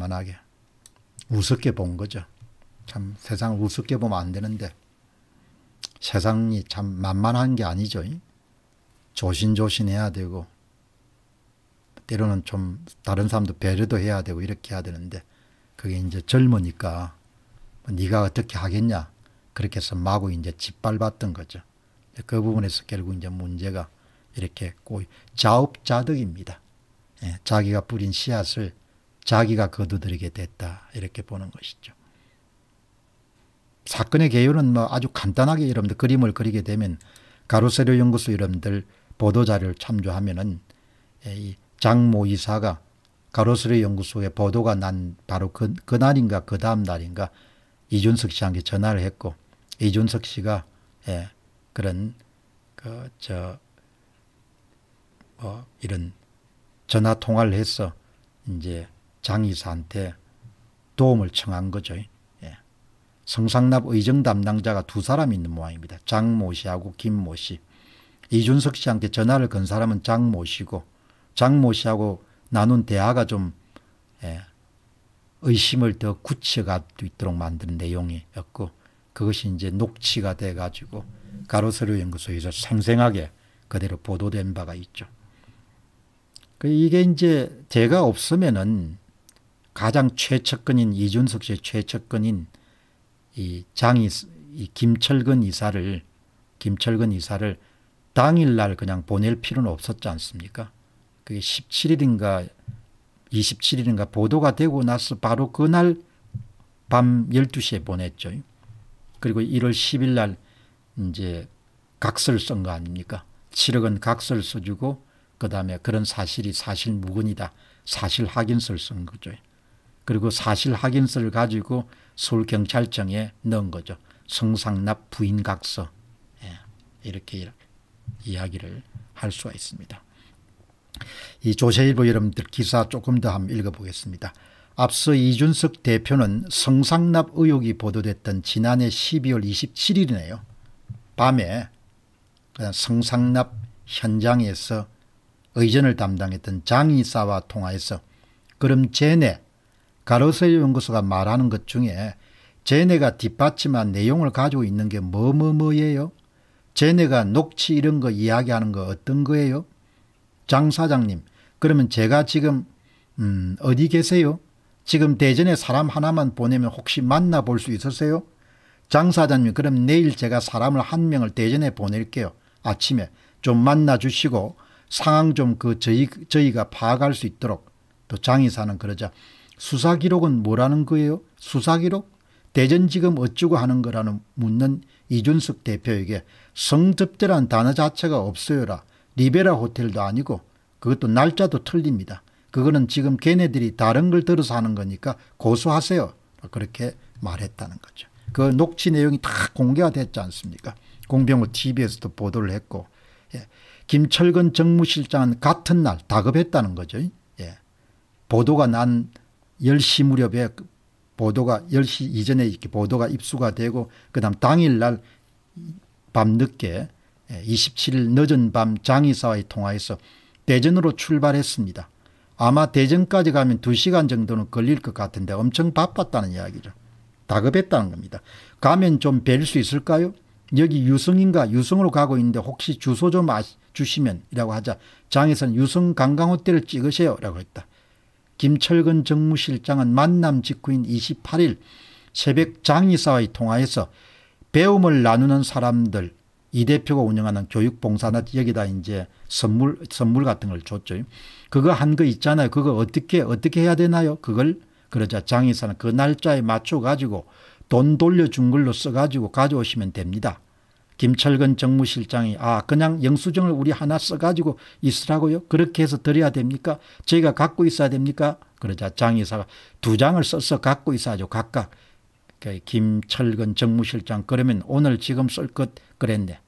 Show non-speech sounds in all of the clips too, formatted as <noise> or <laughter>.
만만하게. 우습게 본 거죠. 참 세상을 우습게 보면 안 되는데 세상이 참 만만한 게 아니죠. 조신조신 해야 되고 때로는 좀 다른 사람도 배려도 해야 되고 이렇게 해야 되는데 그게 이제 젊으니까 뭐 네가 어떻게 하겠냐 그렇게 해서 마구 이제 짓밟았던 거죠. 그 부분에서 결국 이제 문제가 이렇게 꼬이 자업자득입니다. 예, 자기가 뿌린 씨앗을 자기가 거두들이게 됐다 이렇게 보는 것이죠. 사건의 개요는 뭐 아주 간단하게 여러분들 그림을 그리게 되면 가로세로 연구소 여러분들 보도자료를 참조하면은 장모 예, 이사가 가로세로 연구소에 보도가 난 바로 그, 그 날인가 그 다음 날인가 이준석 씨한테 전화를 했고 이준석 씨가 예, 그런 그저 뭐 이런 전화 통화를 해서 이제 장의사한테 도움을 청한 거죠. 예. 성상납 의정 담당자가 두 사람이 있는 모양입니다. 장 모 씨하고 김 모 씨. 이준석 씨한테 전화를 건 사람은 장 모 씨고 장 모 씨하고 나눈 대화가 좀 예, 의심을 더 굳혀가 있도록 만든 내용이었고 그것이 이제 녹취가 돼가지고 가로세로 연구소에서 생생하게 그대로 보도된 바가 있죠. 그 이게 이제 제가 없으면은 가장 최측근인 이준석 씨의 최측근인 이 장이 이 김철근 이사를 김철근 이사를 당일날 그냥 보낼 필요는 없었지 않습니까? 그게 17일인가 27일인가 보도가 되고 나서 바로 그날 밤 12시에 보냈죠. 그리고 1월 10일 날 이제 각설를쓴 거 아닙니까? 7억 원각설 써주고 그 다음에 그런 사실이 사실 무근이다. 사실 확인서를 쓴 거죠. 그리고 사실 확인서를 가지고 서울경찰청에 넣은 거죠. 성상납 부인각서 예, 이렇게 이야기를 할 수가 있습니다. 이 조세일보 여러분들 기사 조금 더 한번 읽어보겠습니다. 앞서 이준석 대표는 성상납 의혹이 보도됐던 지난해 12월 27일이네요. 밤에 성상납 현장에서 의전을 담당했던 장의사와 통화해서 그럼 쟤네 가로세 연구소가 말하는 것 중에 제네가 뒷받침한 내용을 가지고 있는 게 뭐뭐뭐예요? 제네가 녹취 이런 거 이야기하는 거 어떤 거예요? 장 사장님, 그러면 제가 지금 음, 어디 계세요? 지금 대전에 사람 하나만 보내면 혹시 만나볼 수 있으세요? 장 사장님, 그럼 내일 제가 사람을 한 명을 대전에 보낼게요. 아침에 좀 만나 주시고 상황 좀 그 저희, 저희가 파악할 수 있도록 또장의사는 그러자 수사 기록은 뭐라는 거예요? 수사 기록? 대전지검 어쩌고 하는 거라는 묻는 이준석 대표에게 성접대란 단어 자체가 없어요라 리베라 호텔도 아니고 그것도 날짜도 틀립니다. 그거는 지금 걔네들이 다른 걸 들어서 하는 거니까 고소하세요. 그렇게 말했다는 거죠. 그 녹취 내용이 다 공개가 됐지 않습니까? 공병호 TV에서도 보도를 했고 예. 김철근 정무실장은 같은 날 다급했다는 거죠. 예. 보도가 난 10시 무렵에 그 보도가 10시 이전에 이렇게 보도가 입수가 되고 그다음 당일날 밤늦게 27일 예, 늦은 밤 장의사와의 통화에서 대전으로 출발했습니다. 아마 대전까지 가면 2시간 정도는 걸릴 것 같은데 엄청 바빴다는 이야기죠. 다급했다는 겁니다. 가면 좀 뵐 수 있을까요? 여기 유성인가 유성으로 가고 있는데 혹시 주소 좀 아시, 주시면 이라고 하자 장에서는 유성 관광호텔을 찍으세요 라고 했다. 김철근 정무실장은 만남 직후인 28일 새벽 장의사와의 통화에서 배움을 나누는 사람들 이 대표가 운영하는 교육봉사나 여기다 이제 선물 선물 같은 걸 줬죠. 그거 한 거 있잖아요. 그거 어떻게 어떻게 해야 되나요? 그걸 그러자 장의사는 그 날짜에 맞춰 가지고 돈 돌려준 걸로 써 가지고 가져오시면 됩니다. 김철근 정무실장이 아 그냥 영수증을 우리 하나 써가지고 있으라고요? 그렇게 해서 드려야 됩니까? 저희가 갖고 있어야 됩니까? 그러자 장의사가두 장을 써서 갖고 있어야죠. 각각. 그 김철근 정무실장 그러면 오늘 지금 쓸 것 그랬네.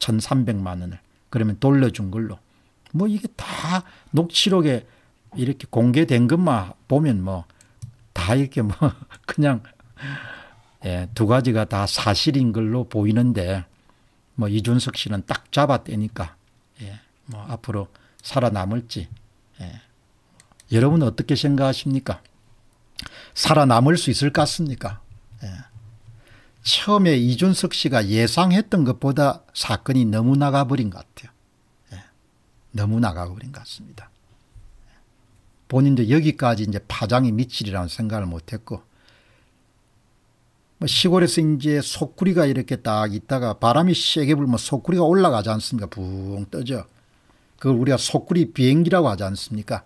1300만 원을. 그러면 돌려준 걸로. 뭐 이게 다 녹취록에 이렇게 공개된 것만 보면 뭐 다 이렇게 뭐 <laughs> 그냥 예, 두 가지가 다 사실인 걸로 보이는데 뭐 이준석 씨는 딱 잡아떼니까 예. 뭐 앞으로 살아남을지 예. 여러분은 어떻게 생각하십니까? 살아남을 수 있을 것 같습니까? 예. 처음에 이준석 씨가 예상했던 것보다 사건이 너무 나가버린 것 같아요. 예. 너무 나가버린 것 같습니다. 예. 본인도 여기까지 이제 파장이 미치리라는 생각을 못했고 뭐 시골에서 이제 소쿠리가 이렇게 딱 있다가 바람이 세게 불면 소쿠리가 올라가지 않습니까? 붕 떠져. 그걸 우리가 소쿠리 비행기라고 하지 않습니까?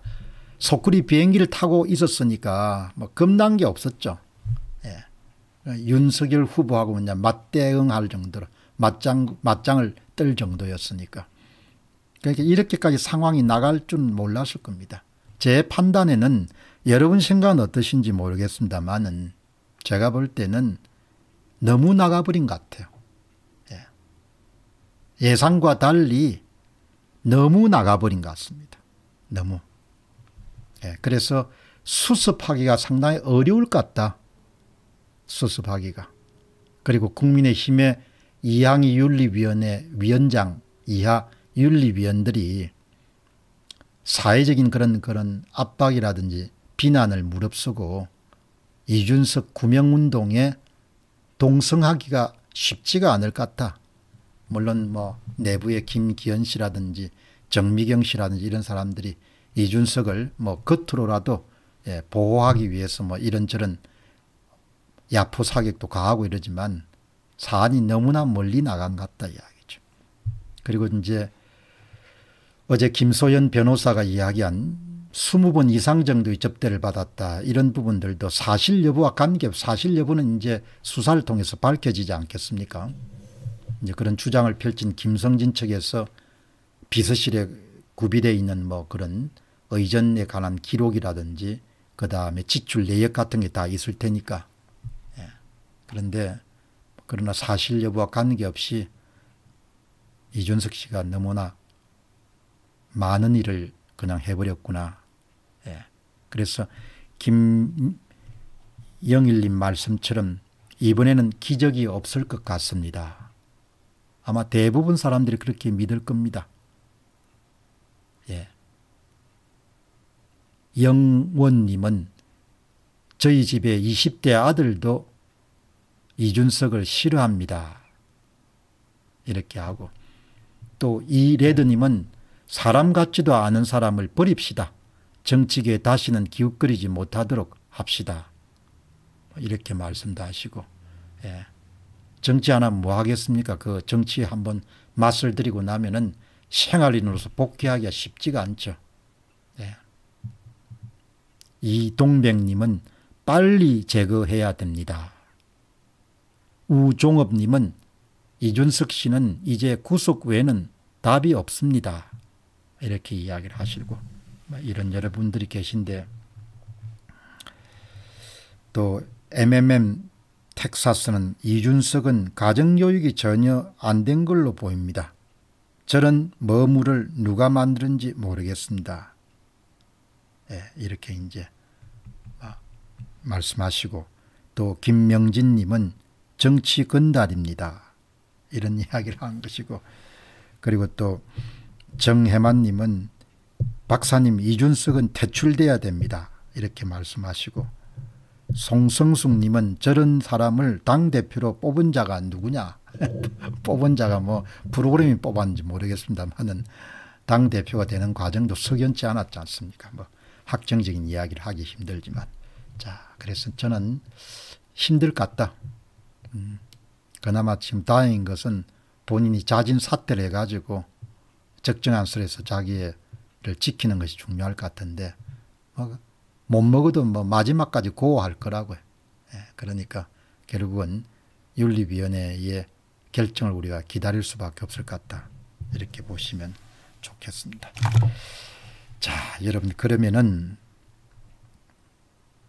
소쿠리 비행기를 타고 있었으니까 뭐 겁난 게 없었죠. 예. 윤석열 후보하고 뭐냐 맞대응할 정도로 맞장, 맞장을 뜰 정도였으니까. 그러니까 이렇게까지 상황이 나갈 줄 몰랐을 겁니다. 제 판단에는 여러분 생각은 어떠신지 모르겠습니다만은 제가 볼 때는 너무 나가버린 것 같아요. 예. 예상과 달리 너무 나가버린 것 같습니다. 너무. 예. 그래서 수습하기가 상당히 어려울 것 같다. 수습하기가. 그리고 국민의힘의 이항희 윤리위원회 위원장 이하 윤리위원들이 사회적인 그런 그런 압박이라든지 비난을 무릅쓰고 이준석 구명운동에 동성하기가 쉽지가 않을 것 같다. 물론 뭐 내부의 김기현 씨라든지 정미경 씨라든지 이런 사람들이 이준석을 뭐 겉으로라도 예, 보호하기 위해서 뭐 이런저런 야포 사격도 가하고 이러지만 사안이 너무나 멀리 나간 것 같다 이야기죠. 그리고 이제 어제 김소연 변호사가 이야기한 20번 이상 정도의 접대를 받았다 이런 부분들도 사실 여부와 관계없이 사실 여부는 이제 수사를 통해서 밝혀지지 않겠습니까 이제 그런 주장을 펼친 김성진 측에서 비서실에 구비되어 있는 뭐 그런 의전에 관한 기록이라든지 그 다음에 지출 내역 같은 게 다 있을 테니까 예. 그런데 그러나 사실 여부와 관계없이 이준석 씨가 너무나 많은 일을 그냥 해버렸구나 그래서 김영일님 말씀처럼 이번에는 기적이 없을 것 같습니다. 아마 대부분 사람들이 그렇게 믿을 겁니다. 예. 영원님은 저희 집에 20대 아들도 이준석을 싫어합니다. 이렇게 하고 또 이레드님은 사람 같지도 않은 사람을 버립시다. 정치계에 다시는 기웃거리지 못하도록 합시다. 이렇게 말씀도 하시고 예. 정치 하나 뭐 하겠습니까? 그 정치에 한 번 맛을 들이고 나면은 생활인으로서 복귀하기가 쉽지가 않죠. 예. 이동백님은 빨리 제거해야 됩니다. 우종업님은 이준석 씨는 이제 구속 외에는 답이 없습니다. 이렇게 이야기를 하시고 이런 여러분들이 계신데 또 MMM 텍사스는 이준석은 가정교육이 전혀 안 된 걸로 보입니다. 저런 머물을 누가 만드는지 모르겠습니다. 예, 이렇게 이제 아, 말씀하시고 또 김명진님은 정치 건달입니다. 이런 <laughs> 이야기를 한 것이고 그리고 또 정혜만님은 박사님 이준석은 퇴출돼야 됩니다. 이렇게 말씀하시고 송성숙님은 저런 사람을 당대표로 뽑은 자가 누구냐 <laughs> 뽑은 자가 뭐 프로그램이 뽑았는지 모르겠습니다만은 당대표가 되는 과정도 석연치 않았지 않습니까 뭐 학정적인 이야기를 하기 힘들지만 자 그래서 저는 힘들 것 같다 음, 그나마 지금 다행인 것은 본인이 자진 사퇴를 해가지고 적정한 수에서 자기의 지키는 것이 중요할 것 같은데 뭐못 먹어도 뭐 마지막까지 고호할 거라고요. 예, 그러니까 결국은 윤리위원회의 결정을 우리가 기다릴 수밖에 없을 것 같다. 이렇게 보시면 좋겠습니다. 자, 여러분 그러면은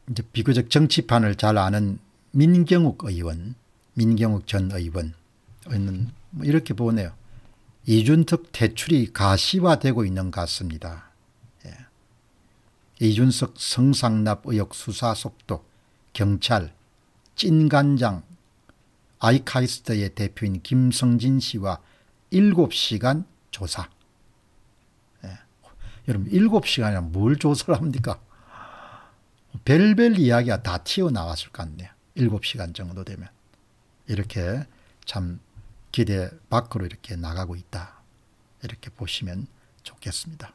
이제 비교적 정치판을 잘 아는 민경욱 의원, 민경욱 전 의원, 의뭐 이렇게 보네요. 이준석 대출이 가시화되고 있는 것 같습니다. 예. 이준석 성상납 의혹 수사 속도, 경찰, 찐간장, 아이카이스트의 대표인 김성진 씨와 7시간 조사. 예. 여러분 7시간이면 뭘 조사를 합니까? 벨벨 이야기가 다 튀어나왔을 것 같네요. 7시간 정도 되면. 이렇게 참 기대 밖으로 이렇게 나가고 있다. 이렇게 보시면 좋겠습니다.